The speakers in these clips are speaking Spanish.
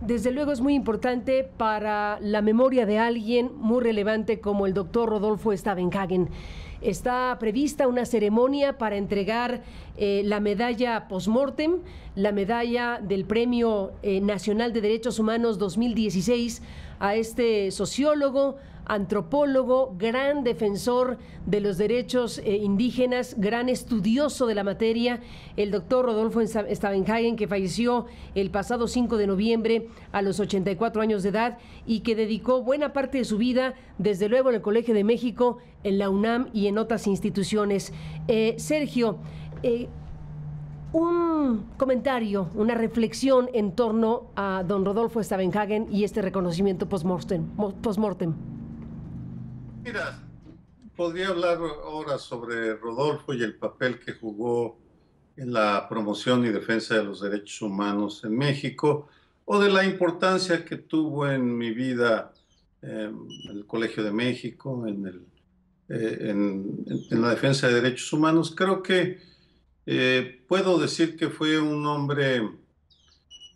desde luego es muy importante para la memoria de alguien muy relevante como el doctor Rodolfo Stavenhagen. Está prevista una ceremonia para entregar eh, la medalla postmortem, la medalla del Premio eh, Nacional de Derechos Humanos 2016 a este sociólogo, antropólogo, gran defensor de los derechos eh, indígenas, gran estudioso de la materia, el doctor Rodolfo Stavenhagen, que falleció el pasado 5 de noviembre a los 84 años de edad y que dedicó buena parte de su vida, desde luego en el Colegio de México, en la UNAM y en otras instituciones. Eh, Sergio, eh, un comentario, una reflexión en torno a don Rodolfo Stavenhagen y este reconocimiento postmortem. Mira, podría hablar ahora sobre Rodolfo y el papel que jugó en la promoción y defensa de los derechos humanos en México o de la importancia que tuvo en mi vida em, en el Colegio de México, eh, en, la defensa de derechos humanos. Creo que eh, puedo decir que fue un hombre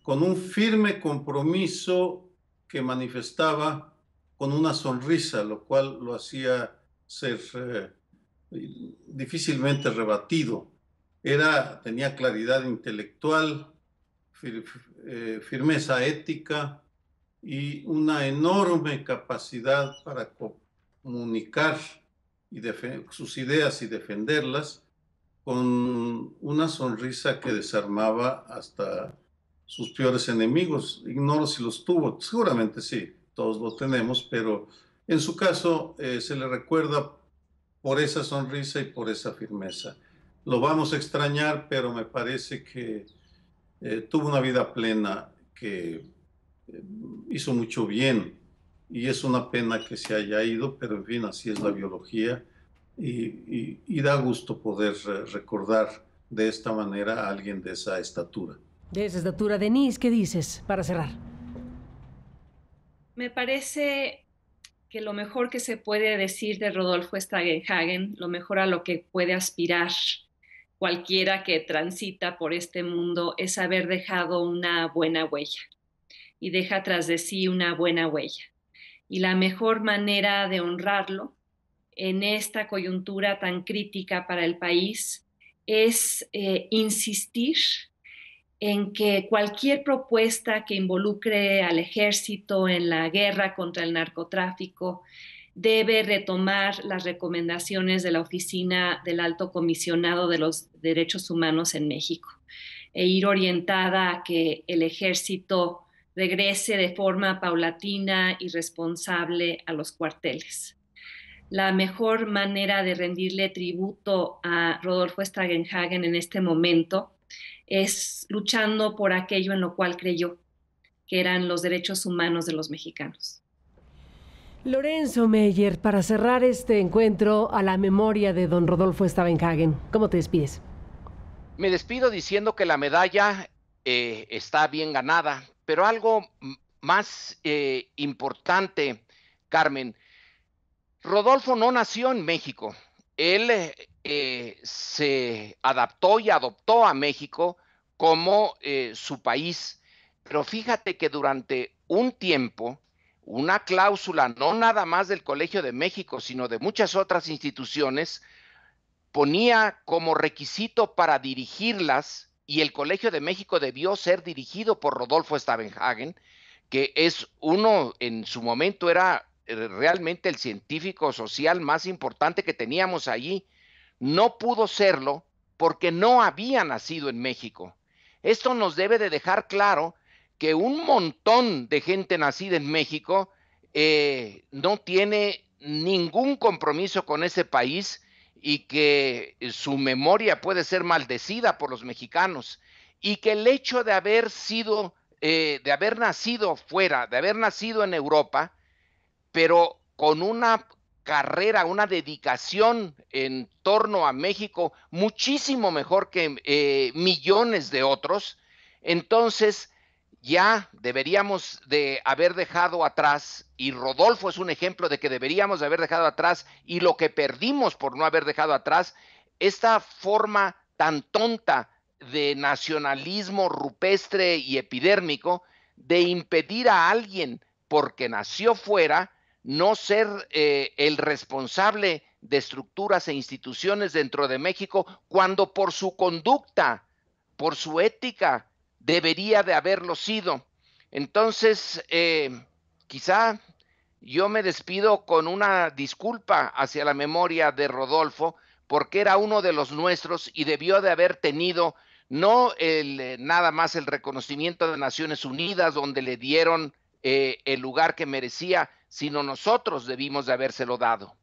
con un firme compromiso que manifestaba con una sonrisa, lo cual lo hacía ser eh, difícilmente rebatido. Era, tenía claridad intelectual, eh, firmeza ética y una enorme capacidad para comunicar y sus ideas y defenderlas con una sonrisa que desarmaba hasta sus peores enemigos. Ignoro si los tuvo, seguramente sí todos lo tenemos, pero en su caso eh, se le recuerda por esa sonrisa y por esa firmeza. Lo vamos a extrañar, pero me parece que eh, tuvo una vida plena, que eh, hizo mucho bien y es una pena que se haya ido, pero en fin, así es la biología y, y da gusto poder recordar de esta manera a alguien de esa estatura. De esa estatura, Denise, ¿qué dices para cerrar? Me parece que lo mejor que se puede decir de Rodolfo Stagenhagen, lo mejor a lo que puede aspirar cualquiera que transita por este mundo, es haber dejado una buena huella y deja tras de sí una buena huella. Y la mejor manera de honrarlo en esta coyuntura tan crítica para el país es eh, insistir en que cualquier propuesta que involucre al ejército en la guerra contra el narcotráfico debe retomar las recomendaciones de la Oficina del Alto Comisionado de los Derechos Humanos en México e ir orientada a que el ejército regrese de forma paulatina y responsable a los cuarteles. La mejor manera de rendirle tributo a Rodolfo Stagenhagen en este momento es luchando por aquello en lo cual creyó, que eran los derechos humanos de los mexicanos. Lorenzo Meyer, para cerrar este encuentro a la memoria de don Rodolfo Stavenhagen, ¿cómo te despides? Me despido diciendo que la medalla eh, está bien ganada, pero algo más eh, importante, Carmen, Rodolfo no nació en México. Él eh, se adaptó y adoptó a México como eh, su país. Pero fíjate que durante un tiempo, una cláusula, no nada más del Colegio de México, sino de muchas otras instituciones, ponía como requisito para dirigirlas, y el Colegio de México debió ser dirigido por Rodolfo Stavenhagen, que es uno, en su momento era eh, realmente el científico social más importante que teníamos allí, no pudo serlo porque no había nacido en México. Esto nos debe de dejar claro que un montón de gente nacida en México eh, no tiene ningún compromiso con ese país y que su memoria puede ser maldecida por los mexicanos y que el hecho de haber sido, eh, de haber nacido fuera, de haber nacido en Europa, pero con una carrera, una dedicación en torno a México muchísimo mejor que eh, millones de otros, entonces ya deberíamos de haber dejado atrás, y Rodolfo es un ejemplo de que deberíamos de haber dejado atrás, y lo que perdimos por no haber dejado atrás, esta forma tan tonta de nacionalismo rupestre y epidérmico de impedir a alguien porque nació fuera, no ser eh, el responsable de estructuras e instituciones dentro de México cuando por su conducta, por su ética, debería de haberlo sido. Entonces, eh, quizá yo me despido con una disculpa hacia la memoria de Rodolfo, porque era uno de los nuestros y debió de haber tenido no el, eh, nada más el reconocimiento de Naciones Unidas, donde le dieron el lugar que merecía, sino nosotros debimos de habérselo dado.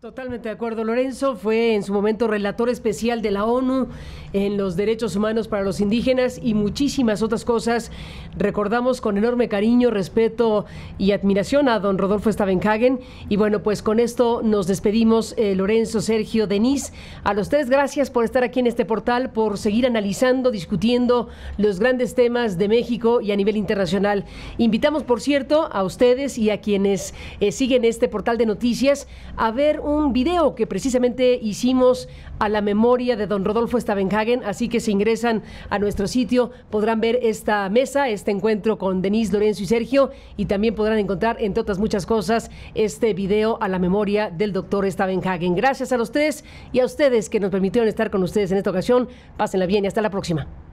Totalmente de acuerdo, Lorenzo. Fue en su momento relator especial de la ONU en los derechos humanos para los indígenas y muchísimas otras cosas. Recordamos con enorme cariño, respeto y admiración a don Rodolfo Stavenhagen. Y bueno, pues con esto nos despedimos, eh, Lorenzo, Sergio, Denise. A los tres, gracias por estar aquí en este portal, por seguir analizando, discutiendo los grandes temas de México y a nivel internacional. Invitamos, por cierto, a ustedes y a quienes eh, siguen este portal de noticias a ver un un video que precisamente hicimos a la memoria de don Rodolfo Stavenhagen, así que si ingresan a nuestro sitio podrán ver esta mesa, este encuentro con Denise, Lorenzo y Sergio y también podrán encontrar, entre otras muchas cosas, este video a la memoria del doctor Stavenhagen. Gracias a los tres y a ustedes que nos permitieron estar con ustedes en esta ocasión. Pásenla bien y hasta la próxima.